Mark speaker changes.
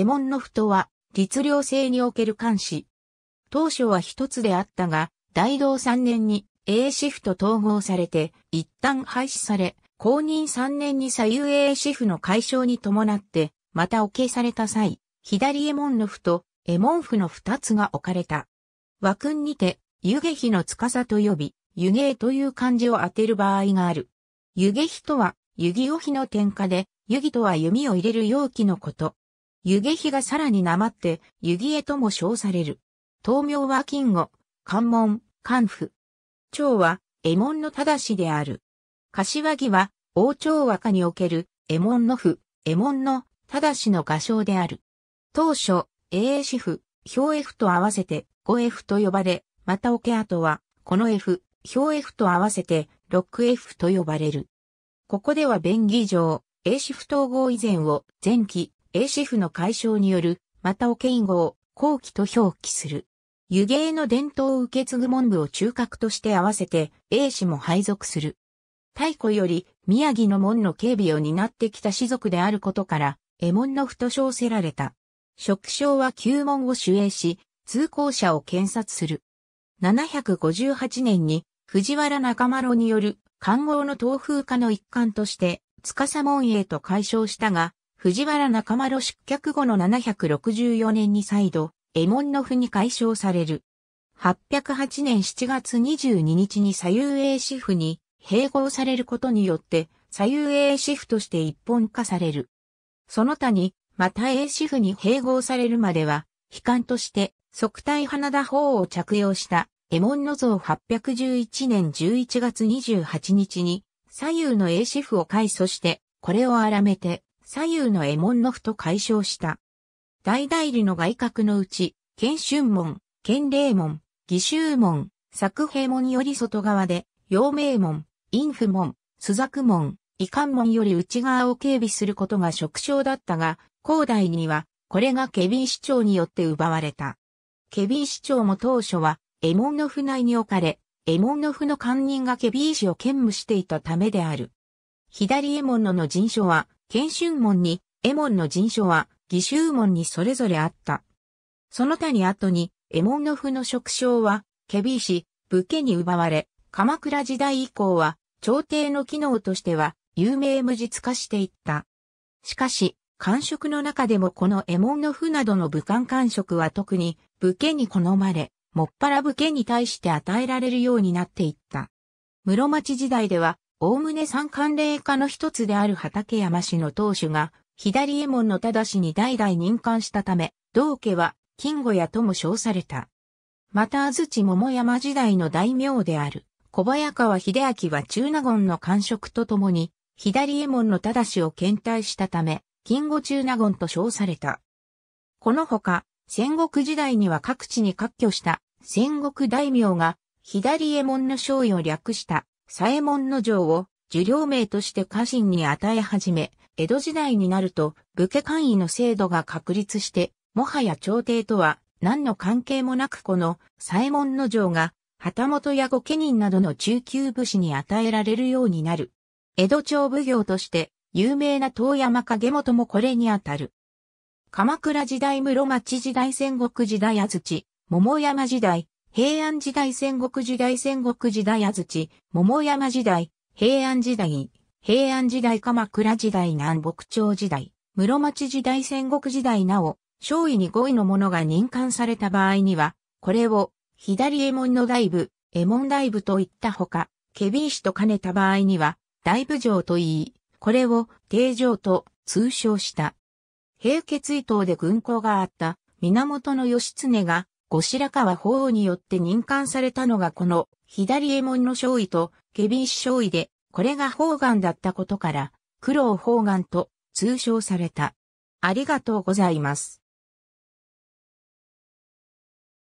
Speaker 1: エモンノフとは、律令制における監視。当初は一つであったが、大同3年に A シフト統合されて、一旦廃止され、公認3年に左右 A シフの解消に伴って、また置けされた際、左エモンノフとエモンフの2つが置かれた。和訓にて、湯気比の司と呼び、湯芸という漢字を当てる場合がある。湯気比とは、湯気を比の点火で、湯気とは弓を入れる容器のこと。湯気比がさらになまって、湯気へとも称される。東名は金吾、関門、関府。長は、衛門の正しである。柏木は、王朝和歌における、衛門の府、衛門の正しの画商である。当初、英史府、表府と合わせて、五絵府と呼ばれ、また桶跡は、この F、表府と合わせて、六絵府と呼ばれる。ここでは便宜上、英史府統合以前を前期、英詞府の解消による、またを敬語を後期と表記する。湯芸の伝統を受け継ぐ文部を中核として合わせて、英氏も配属する。太古より宮城の門の警備を担ってきた士族であることから、絵門のと称せられた。職将は旧門を守衛し、通行者を検察する。758年に藤原中丸による官号の東風化の一環として、司門へと解消したが、藤原中丸失脚後の764年に再度、エモンの府に解消される。808年7月22日に左右英支府に併合されることによって、左右英支府として一本化される。その他に、また英支府に併合されるまでは、悲観として、即体花田法を着用した、エモンの像811年11月28日に、左右の英支府を改組して、これを荒めて、左右の衛門の府と解消した。大代理の外閣のうち、県春門、県霊門、義州門、作平門より外側で、陽明門、陰府門、朱雀門、遺憾門より内側を警備することが職掌だったが、高代には、これがケビン市長によって奪われた。ケビン市長も当初は、衛門の府内に置かれ、衛門の府の官人がケビン市を兼務していたためである。左エ門のの人書は、研修門に、絵門の人書は、義州門にそれぞれあった。その他に後に、絵門の府の職称は、ケビー氏、武家に奪われ、鎌倉時代以降は、朝廷の機能としては、有名無実化していった。しかし、官職の中でもこの絵門の府などの武官官職は特に、武家に好まれ、もっぱら武家に対して与えられるようになっていった。室町時代では、おおむね三冠霊家の一つである畠山氏の当主が、左右衛門の正しに代々任官したため、道家は、金吾屋とも称された。また安土桃山時代の大名である、小早川秀明は中納言の官職とともに、左右衛門の正しを検体したため、金吾中納言と称された。このほか、戦国時代には各地に割拠した戦国大名が、左右衛門の将尉を略した左衛門の城を受領名として家臣に与え始め、江戸時代になると武家官位の制度が確立して、もはや朝廷とは何の関係もなくこの左衛門の城が旗本や御家人などの中級武士に与えられるようになる。江戸町奉行として有名な遠山影元もこれにあたる。鎌倉時代室町時代戦国時代安土、桃山時代、平安時代戦国時代戦国時代安土、桃山時代、平安時代、平安時代鎌倉時代南北朝時代、室町時代戦国時代なお、上位に5位のものが任官された場合には、これを、左衛門の大部、衛門大部といったほか、ケビン氏と兼ねた場合には、大部城と言い、これを、定城と通称した。平家追討で軍港があった、源義経が、後白河法皇によって任官されたのがこの左衛門の少尉と下瓶少尉で、これが法眼だったことから、苦労法眼と通称された。ありがとうございます。